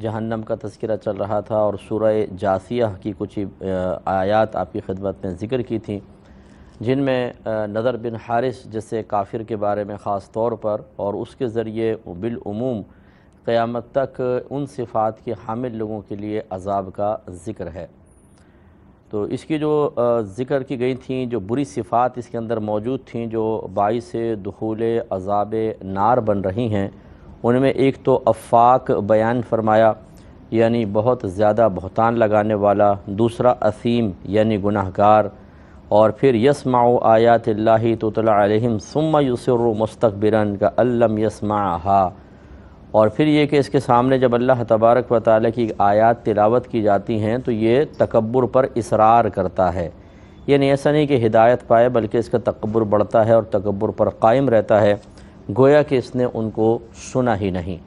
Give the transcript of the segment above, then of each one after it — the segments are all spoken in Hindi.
जहन्नम का तस्करा चल रहा था और सूरह जासिया की कुछ आयात आपकी खिदमत में ज़िक्र की थी जिनमें नज़र बिन हारिस जैसे काफिर के बारे में ख़ास तौर पर और उसके ज़रिए बिलूम क़यामत तक उन सिफ़ात के हामिल लोगों के लिए अजाब का ज़िक्र है तो इसकी जो ज़िक्र की गई थी जो बुरी सिफ़ात इसके अंदर मौजूद थी जो बाईस से दखूल अजाब नार बन रही हैं उनमें एक तो अफाक बयान फरमाया यानी बहुत ज़्यादा बहतान लगाने वाला दूसरा असीम यानी गुनाहगार और फिर यसमा आयात ला तोतम सुम युसर मुस्तबिरन का अल्लम यसमा और फिर ये कि इसके सामने जब अल्लाह तबारक व ताली की आयात तिलावत की जाती हैं तो ये तकबर पर इसरार करता है यानी ऐसा नहीं कि हिदायत पाए बल्कि इसका तकबर बढ़ता है और तकबर पर कायम रहता है गोया कि इसने उनको सुना ही नहीं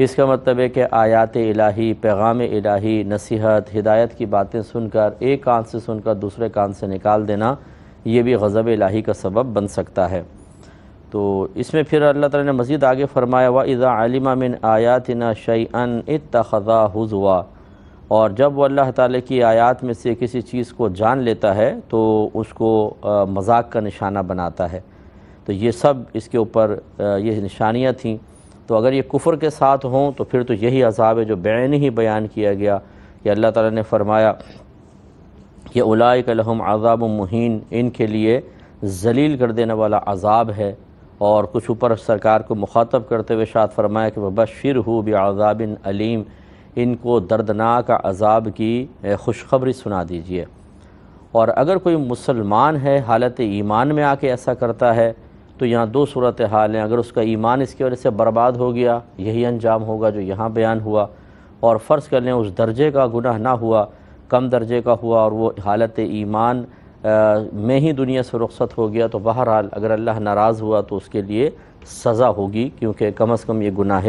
इसका मतलब है कि आयात इलाही पैगाम इलाही नसीहत हिदायत की बातें सुनकर एक कान से सुनकर दूसरे कान से निकाल देना ये भी गज़ब इलाही का सबब बन सकता है तो इसमें फिर अल्लाह ताला ने मज़ीद आगे फरमाया हुआ इज़ा आलिमा मिन आयात ना शैन इतखा हुआ और जब वो अल्लाह ताला की आयात में से किसी चीज़ को जान लेता है तो उसको मजाक का निशाना बनाता है तो ये सब इसके ऊपर ये निशानियाँ थीं तो अगर ये कुफ़र के साथ हों तो फिर तो यही अजाब है जो बैन ही बयान किया गया कि अल्लाह ताला ने फरमाया कि उलाय कलहम अजाब मुहन इनके लिए जलील कर देने वाला अजाब है और कुछ ऊपर सरकार को मुखातब करते हुए शाद फरमाया कि बशिर हूँ बज़ाबिन अलीम इनको दर्दनाक अजाब की खुशखबरी सुना दीजिए और अगर कोई मुसलमान है हालत ईमान में आके ऐसा करता है तो यहाँ दो सूरत हाल हैं अगर उसका ईमान इसकी वजह से बर्बाद हो गया यही अंजाम होगा जो यहाँ बयान हुआ और फ़र्ज़ कर लें उस दर्जे का गुनाह ना हुआ कम दर्जे का हुआ और वो हालत ईमान में ही दुनिया से रुख्सत हो गया तो बहरहाल अगर अल्लाह नाराज़ हुआ तो उसके लिए सज़ा होगी क्योंकि कम अज़ कम ये गुनाह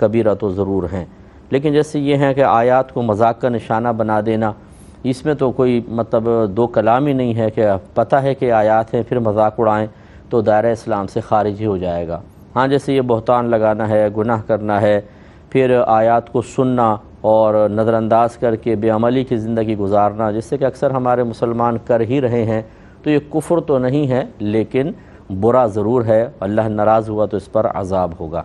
कबीरा तो ज़रूर हैं लेकिन जैसे ये हैं कि आयात को मजाक का निशाना बना देना इसमें तो कोई मतलब दो कलाम ही नहीं है कि पता है कि आयात हैं फिर मजाक उड़ाएँ तो दायरा इस्लाम से खारिज ही हो जाएगा हाँ जैसे ये बहतान लगाना है गुनाह करना है फिर आयात को सुनना और नज़रअंदाज करके बेअमली की ज़िंदगी गुजारना जिससे कि अक्सर हमारे मुसलमान कर ही रहे हैं तो ये कुफ्र तो नहीं है लेकिन बुरा ज़रूर है अल्लाह नाराज़ हुआ तो इस पर अजाब होगा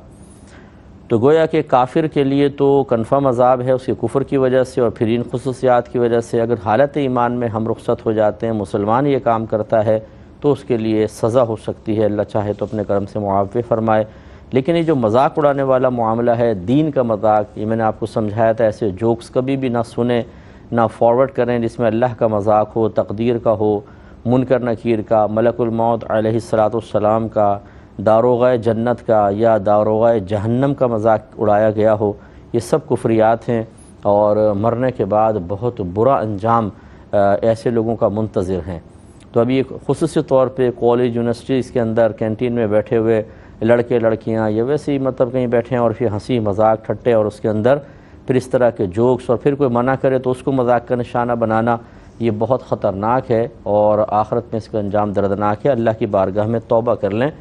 तो गोया कि काफिर के लिए तो कन्फर्म अजाब है उसके कुफर की वजह से और फिर इन खसूसियात की वजह से अगर हालत ईमान में हम रुखसत हो जाते हैं मुसलमान ये काम करता है तो उसके लिए सज़ा हो सकती है अल्लाह चाहे तो अपने कर्म से मुआवे फरमाए लेकिन ये जो मजाक उड़ाने वाला मामला है दीन का मजाक ये मैंने आपको समझाया था ऐसे जोक्स कभी भी ना सुने ना फॉरवर्ड करें जिसमें अल्लाह का मजाक हो तकदीर का हो मुनकर नकीर का मलकुलमौत सलाम का दारोगा जन्नत का या दारोगा जहन्नम का मजाक उड़ाया गया हो ये सब कुफरियात हैं और मरने के बाद बहुत बुरा अंजाम ऐसे लोगों का मंतज़र हैं तो अभी खसूस तौर पर कॉलेज यूनिवर्सिटीज़ के अंदर कैंटीन में बैठे हुए लड़के लड़कियाँ या वैसे ही मतलब कहीं बैठे हैं और फिर हंसी मजाक ठट्टे और उसके अंदर फिर इस तरह के जोक्स और फिर कोई मना करे तो उसको मजाक का निशाना बनाना ये बहुत ख़तरनाक है और आखरत में इसका अंजाम दर्दनाक है अल्लाह की बारगाह में तोबा कर लें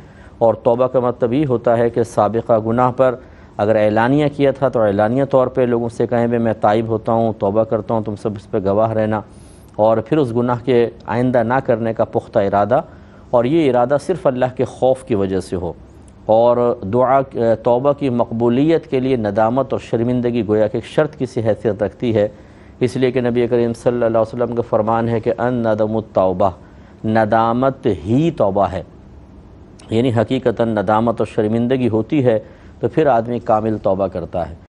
और तोबा का मतलब ये होता है कि सबका गुनाह पर अगर ऐलानिया किया था तो ऐलानिया तौर पर लोगों से कहें भाई मैं ताइब होता हूँ तोबा करता हूँ तुम सब इस पर गवाह रहना और फिर उस गुनाह के आइंदा ना करने का पुख्ता इरादा और ये इरादा सिर्फ़ अल्लाह के खौफ की वजह से हो और दुआ तौबा की मकबूलियत के लिए नदामत और शर्मिंदगी गोया कि शर्त किसी हैसियत रखती है इसलिए कि नबी करीम सल्लल्लाहु अलैहि वसल्लम का फ़रमान है कि अन नदम नदामत ही तोबा है यानी हकीकता नदामत और शर्मिंदगी होती है तो फिर आदमी कामिल तोबा करता है